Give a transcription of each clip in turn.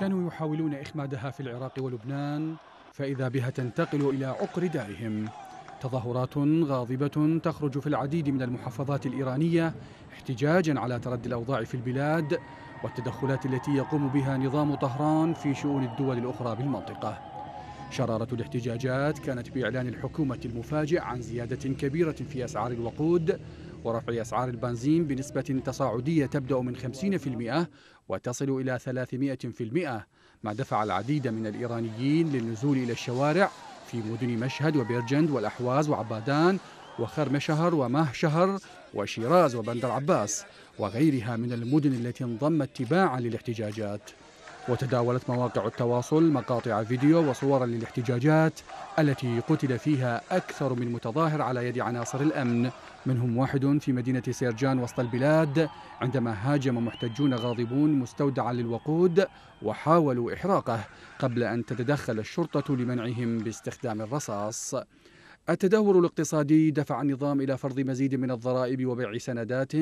كانوا يحاولون إخمادها في العراق ولبنان فإذا بها تنتقل إلى عقر دارهم تظاهرات غاضبة تخرج في العديد من المحافظات الإيرانية احتجاجا على تردي الأوضاع في البلاد والتدخلات التي يقوم بها نظام طهران في شؤون الدول الأخرى بالمنطقة شرارة الاحتجاجات كانت بإعلان الحكومة المفاجئ عن زيادة كبيرة في أسعار الوقود ورفع أسعار البنزين بنسبة تصاعدية تبدأ من 50% وتصل إلى 300% ما دفع العديد من الإيرانيين للنزول إلى الشوارع في مدن مشهد وبيرجند والأحواز وعبادان وخرمشهر شهر وشيراز وبندر عباس وغيرها من المدن التي انضمت تباعا للاحتجاجات وتداولت مواقع التواصل مقاطع فيديو وصورا للاحتجاجات التي قتل فيها أكثر من متظاهر على يد عناصر الأمن منهم واحد في مدينة سيرجان وسط البلاد عندما هاجم محتجون غاضبون مستودعا للوقود وحاولوا إحراقه قبل أن تتدخل الشرطة لمنعهم باستخدام الرصاص التدهور الاقتصادي دفع النظام إلى فرض مزيد من الضرائب وبيع سندات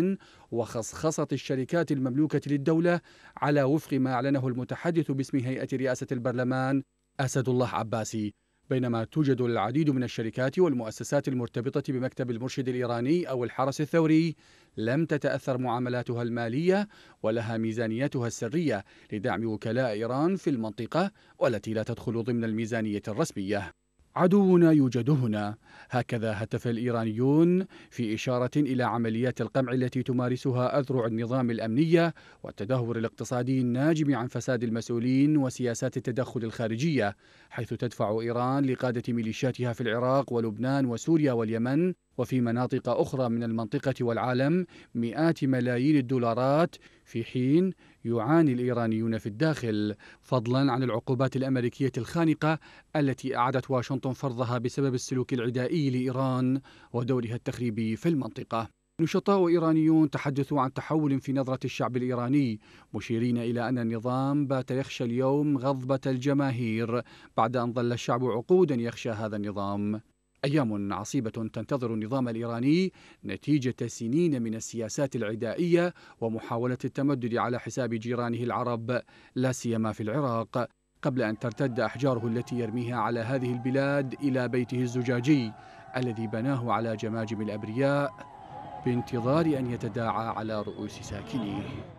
وخصخصة الشركات المملوكة للدولة على وفق ما أعلنه المتحدث باسم هيئة رئاسة البرلمان أسد الله عباسي بينما توجد العديد من الشركات والمؤسسات المرتبطة بمكتب المرشد الإيراني أو الحرس الثوري لم تتأثر معاملاتها المالية ولها ميزانيتها السرية لدعم وكلاء إيران في المنطقة والتي لا تدخل ضمن الميزانية الرسمية عدونا يوجد هنا هكذا هتف الايرانيون في اشاره الى عمليات القمع التي تمارسها اذرع النظام الامنيه والتدهور الاقتصادي الناجم عن فساد المسؤولين وسياسات التدخل الخارجيه حيث تدفع ايران لقاده ميليشياتها في العراق ولبنان وسوريا واليمن وفي مناطق أخرى من المنطقة والعالم مئات ملايين الدولارات في حين يعاني الإيرانيون في الداخل فضلا عن العقوبات الأمريكية الخانقة التي أعادت واشنطن فرضها بسبب السلوك العدائي لإيران ودورها التخريبي في المنطقة نشطاء إيرانيون تحدثوا عن تحول في نظرة الشعب الإيراني مشيرين إلى أن النظام بات يخشى اليوم غضبة الجماهير بعد أن ظل الشعب عقودا يخشى هذا النظام أيام عصيبة تنتظر النظام الإيراني نتيجة سنين من السياسات العدائية ومحاولة التمدد على حساب جيرانه العرب لا سيما في العراق قبل أن ترتد أحجاره التي يرميها على هذه البلاد إلى بيته الزجاجي الذي بناه على جماجم الأبرياء بانتظار أن يتداعى على رؤوس ساكنيه